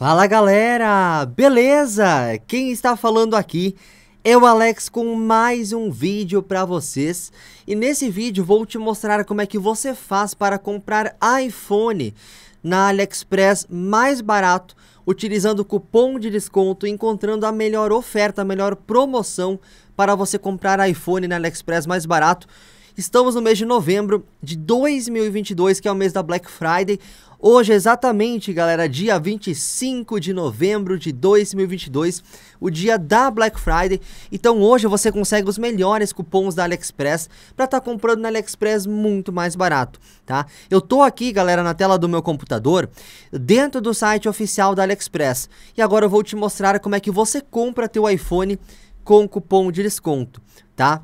Fala galera, beleza? Quem está falando aqui é o Alex com mais um vídeo para vocês e nesse vídeo vou te mostrar como é que você faz para comprar iPhone na AliExpress mais barato utilizando cupom de desconto encontrando a melhor oferta, a melhor promoção para você comprar iPhone na AliExpress mais barato Estamos no mês de novembro de 2022, que é o mês da Black Friday. Hoje, exatamente, galera, dia 25 de novembro de 2022, o dia da Black Friday. Então, hoje você consegue os melhores cupons da AliExpress para estar tá comprando na AliExpress muito mais barato, tá? Eu tô aqui, galera, na tela do meu computador, dentro do site oficial da AliExpress. E agora eu vou te mostrar como é que você compra teu iPhone com cupom de desconto, tá?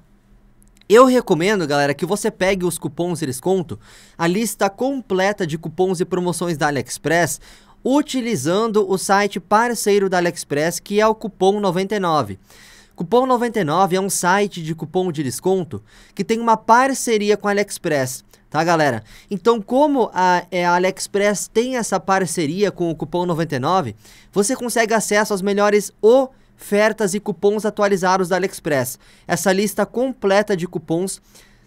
Eu recomendo, galera, que você pegue os cupons de desconto, a lista completa de cupons e promoções da AliExpress, utilizando o site parceiro da AliExpress, que é o cupom 99. Cupom 99 é um site de cupom de desconto que tem uma parceria com a AliExpress, tá, galera? Então, como a, é, a AliExpress tem essa parceria com o cupom 99, você consegue acesso às melhores o ofertas e cupons atualizados da AliExpress. Essa lista completa de cupons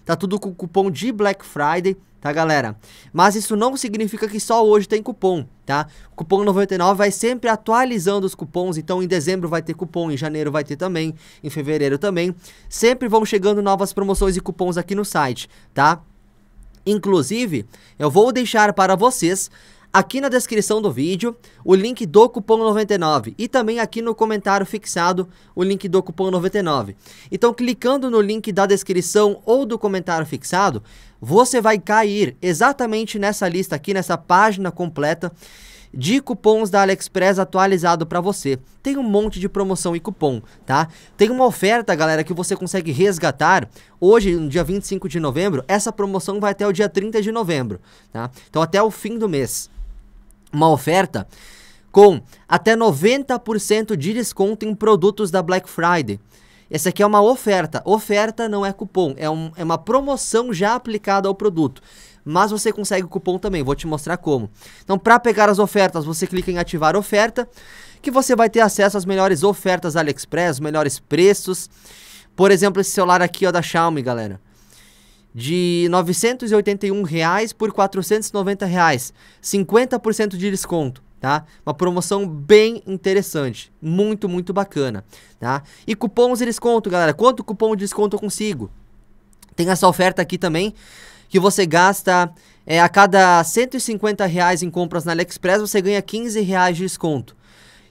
tá tudo com cupom de Black Friday, tá galera? Mas isso não significa que só hoje tem cupom, tá? O cupom 99 vai sempre atualizando os cupons, então em dezembro vai ter cupom, em janeiro vai ter também, em fevereiro também. Sempre vão chegando novas promoções e cupons aqui no site, tá? Inclusive, eu vou deixar para vocês aqui na descrição do vídeo o link do cupom 99 e também aqui no comentário fixado o link do cupom 99. Então clicando no link da descrição ou do comentário fixado, você vai cair exatamente nessa lista aqui, nessa página completa de cupons da AliExpress atualizado para você. Tem um monte de promoção e cupom, tá? Tem uma oferta, galera, que você consegue resgatar. Hoje, no dia 25 de novembro, essa promoção vai até o dia 30 de novembro, tá? Então até o fim do mês uma oferta com até 90% de desconto em produtos da Black Friday. Essa aqui é uma oferta. Oferta não é cupom, é, um, é uma promoção já aplicada ao produto. Mas você consegue o cupom também, vou te mostrar como. Então, para pegar as ofertas, você clica em ativar oferta, que você vai ter acesso às melhores ofertas AliExpress, melhores preços. Por exemplo, esse celular aqui ó, da Xiaomi, galera de R$ 981 reais por R$ 490, reais, 50% de desconto. Tá? Uma promoção bem interessante, muito, muito bacana, tá? E cupons de desconto, galera, quanto cupom de desconto eu consigo? Tem essa oferta aqui também, que você gasta é, a cada 150 reais em compras na AliExpress, você ganha 15 reais de desconto.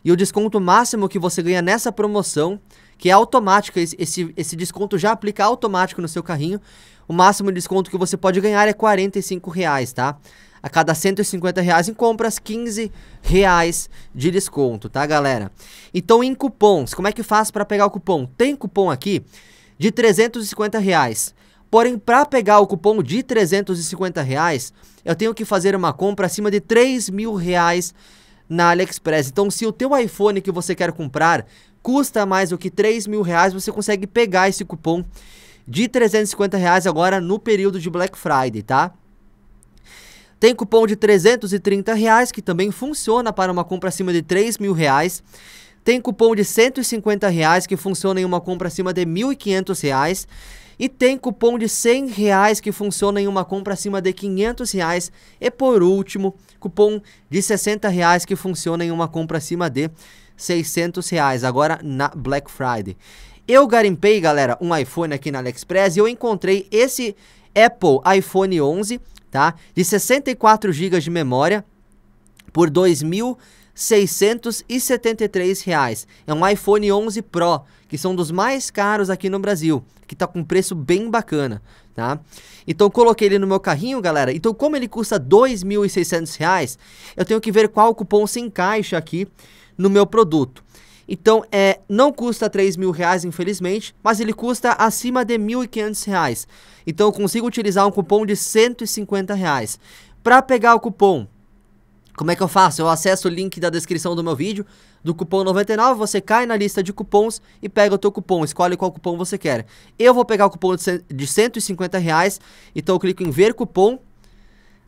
E o desconto máximo que você ganha nessa promoção, que é automática, esse, esse desconto já aplica automático no seu carrinho, o máximo de desconto que você pode ganhar é 45 reais, tá? A cada 150 reais em compras, 15 reais de desconto, tá, galera? Então, em cupons, como é que faz para pegar o cupom? Tem cupom aqui de 350 reais. Porém, para pegar o cupom de 350 reais, eu tenho que fazer uma compra acima de 3 mil reais na AliExpress. Então, se o teu iPhone que você quer comprar custa mais do que 3 mil reais, você consegue pegar esse cupom de 350 reais agora no período de Black Friday, tá? Tem cupom de 330 reais que também funciona para uma compra acima de 3 mil reais. Tem cupom de 150 reais que funciona em uma compra acima de 1.500 reais. E tem cupom de 100 reais que funciona em uma compra acima de 500 reais. E por último, cupom de 60 reais que funciona em uma compra acima de 600 reais. Agora na Black Friday. Eu garimpei, galera, um iPhone aqui na AliExpress e eu encontrei esse Apple iPhone 11, tá? De 64 GB de memória por 2.673 reais. É um iPhone 11 Pro, que são dos mais caros aqui no Brasil, que tá com preço bem bacana, tá? Então coloquei ele no meu carrinho, galera. Então como ele custa 2.600 reais, eu tenho que ver qual cupom se encaixa aqui no meu produto. Então, é, não custa 3 mil reais, infelizmente, mas ele custa acima de 1.500 reais. Então, eu consigo utilizar um cupom de 150 reais. Para pegar o cupom, como é que eu faço? Eu acesso o link da descrição do meu vídeo, do cupom 99, você cai na lista de cupons e pega o teu cupom, escolhe qual cupom você quer. Eu vou pegar o cupom de 150 reais, então eu clico em ver cupom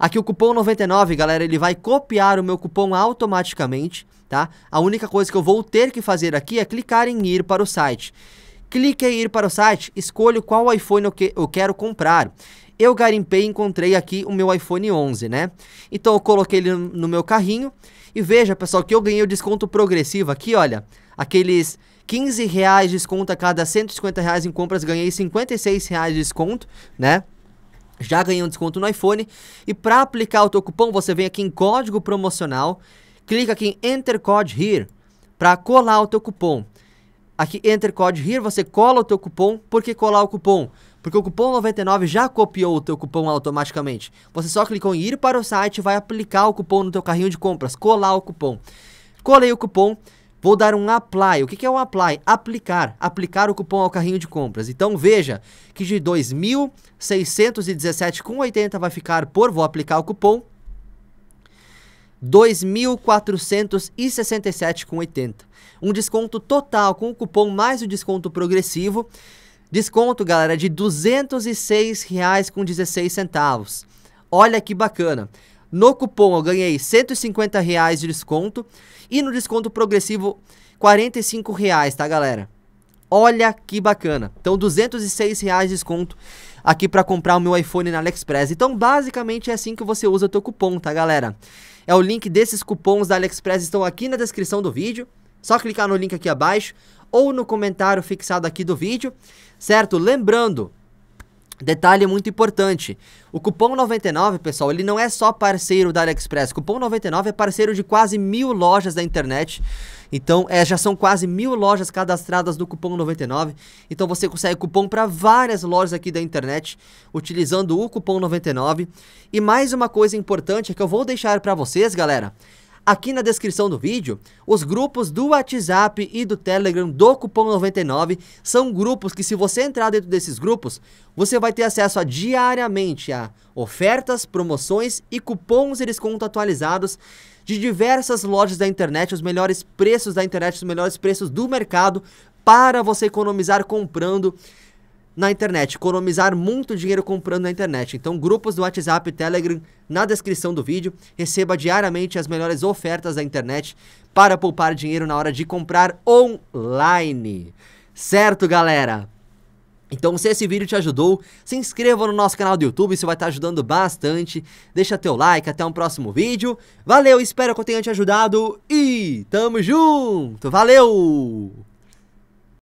Aqui o cupom 99, galera, ele vai copiar o meu cupom automaticamente, tá? A única coisa que eu vou ter que fazer aqui é clicar em ir para o site. Clique em ir para o site, escolho qual iPhone eu, que, eu quero comprar. Eu garimpei e encontrei aqui o meu iPhone 11, né? Então eu coloquei ele no meu carrinho e veja, pessoal, que eu ganhei o desconto progressivo aqui, olha. Aqueles 15 reais de desconto a cada 150 reais em compras, ganhei 56 reais de desconto, né? já ganhou um desconto no iPhone. E para aplicar o teu cupom, você vem aqui em código promocional, clica aqui em Enter Code Here para colar o teu cupom. Aqui Enter Code Here, você cola o teu cupom. Por que colar o cupom? Porque o cupom 99 já copiou o teu cupom automaticamente. Você só clicou em ir para o site, vai aplicar o cupom no teu carrinho de compras, colar o cupom. Colei o cupom, Vou dar um apply. O que, é um apply? Aplicar. Aplicar o cupom ao carrinho de compras. Então veja que de 2.617,80 vai ficar por, vou aplicar o cupom, 2.467,80. Um desconto total com o cupom mais o desconto progressivo. Desconto, galera, de R$ 206,16. Olha que bacana. No cupom eu ganhei 150 reais de desconto e no desconto progressivo 45 reais, tá galera? Olha que bacana. Então 206 reais de desconto aqui para comprar o meu iPhone na AliExpress. Então basicamente é assim que você usa o teu cupom, tá galera? É o link desses cupons da AliExpress estão aqui na descrição do vídeo. Só clicar no link aqui abaixo ou no comentário fixado aqui do vídeo, certo? Lembrando, Detalhe muito importante, o cupom 99, pessoal, ele não é só parceiro da AliExpress, o cupom 99 é parceiro de quase mil lojas da internet, então é, já são quase mil lojas cadastradas no cupom 99, então você consegue cupom para várias lojas aqui da internet utilizando o cupom 99, e mais uma coisa importante é que eu vou deixar para vocês, galera, aqui na descrição do vídeo, os grupos do WhatsApp e do Telegram do Cupom 99 são grupos que se você entrar dentro desses grupos, você vai ter acesso a, diariamente a ofertas, promoções e cupons e desconto atualizados de diversas lojas da internet, os melhores preços da internet, os melhores preços do mercado para você economizar comprando na internet, economizar muito dinheiro comprando na internet. Então, grupos do WhatsApp e Telegram na descrição do vídeo. Receba diariamente as melhores ofertas da internet para poupar dinheiro na hora de comprar online. Certo, galera? Então, se esse vídeo te ajudou, se inscreva no nosso canal do YouTube, isso vai estar ajudando bastante. Deixa teu like, até um próximo vídeo. Valeu, espero que eu tenha te ajudado e tamo junto. Valeu!